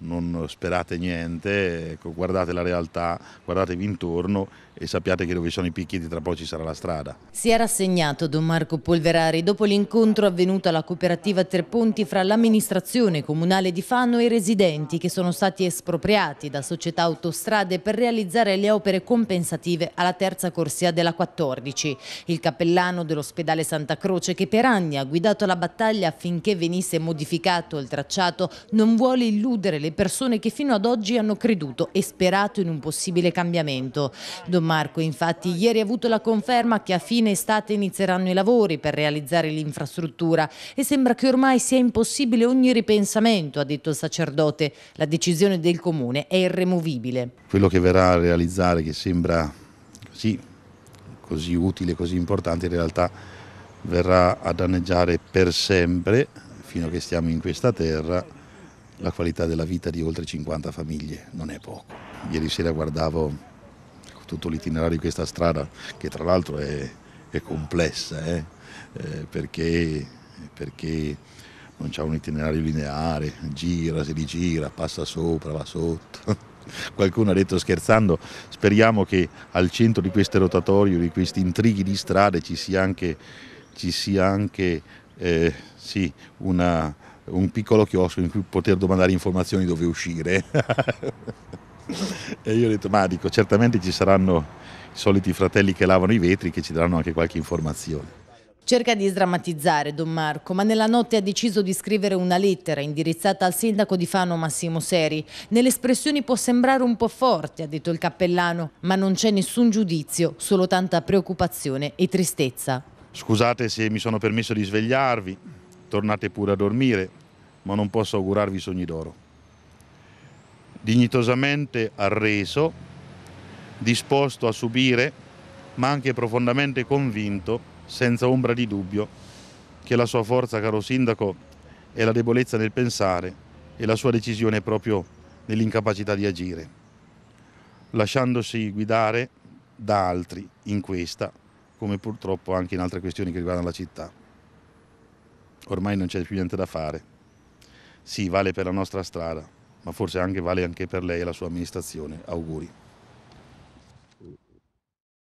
non sperate niente, ecco, guardate la realtà, guardatevi intorno e sappiate che dove sono i picchietti tra poco ci sarà la strada. Si è rassegnato Don Marco Polverari dopo l'incontro avvenuto alla cooperativa Treponti fra l'amministrazione comunale di Fano e i residenti che sono stati espropriati da società autostrade per realizzare le opere compensative alla terza corsia della 14. Il cappellano dell'ospedale Santa Croce che per anni ha guidato la battaglia affinché venisse modificato il tracciato non vuole illudere le le persone che fino ad oggi hanno creduto e sperato in un possibile cambiamento. Don Marco infatti ieri ha avuto la conferma che a fine estate inizieranno i lavori per realizzare l'infrastruttura e sembra che ormai sia impossibile ogni ripensamento, ha detto il sacerdote. La decisione del comune è irremovibile. Quello che verrà a realizzare che sembra così, così utile, così importante, in realtà verrà a danneggiare per sempre, fino a che stiamo in questa terra, la qualità della vita di oltre 50 famiglie, non è poco. Ieri sera guardavo tutto l'itinerario di questa strada, che tra l'altro è, è, complessa, eh? Eh, perché, perché, non c'è un itinerario lineare, gira, si rigira, passa sopra, va sotto. Qualcuno ha detto scherzando, speriamo che al centro di queste rotatorie, di questi intrighi di strade ci sia anche, ci sia anche eh, sì, una, un piccolo chiosco in cui poter domandare informazioni dove uscire. e io ho detto, ma dico, certamente ci saranno i soliti fratelli che lavano i vetri che ci daranno anche qualche informazione. Cerca di sdrammatizzare Don Marco, ma nella notte ha deciso di scrivere una lettera indirizzata al sindaco di Fano Massimo Seri. Nelle espressioni può sembrare un po' forte, ha detto il cappellano, ma non c'è nessun giudizio, solo tanta preoccupazione e tristezza. Scusate se mi sono permesso di svegliarvi, tornate pure a dormire, ma non posso augurarvi sogni d'oro. Dignitosamente arreso, disposto a subire, ma anche profondamente convinto, senza ombra di dubbio, che la sua forza, caro sindaco, è la debolezza nel pensare e la sua decisione è proprio nell'incapacità di agire, lasciandosi guidare da altri in questa, come purtroppo anche in altre questioni che riguardano la città. Ormai non c'è più niente da fare sì, vale per la nostra strada, ma forse anche vale anche per lei e la sua amministrazione. Auguri.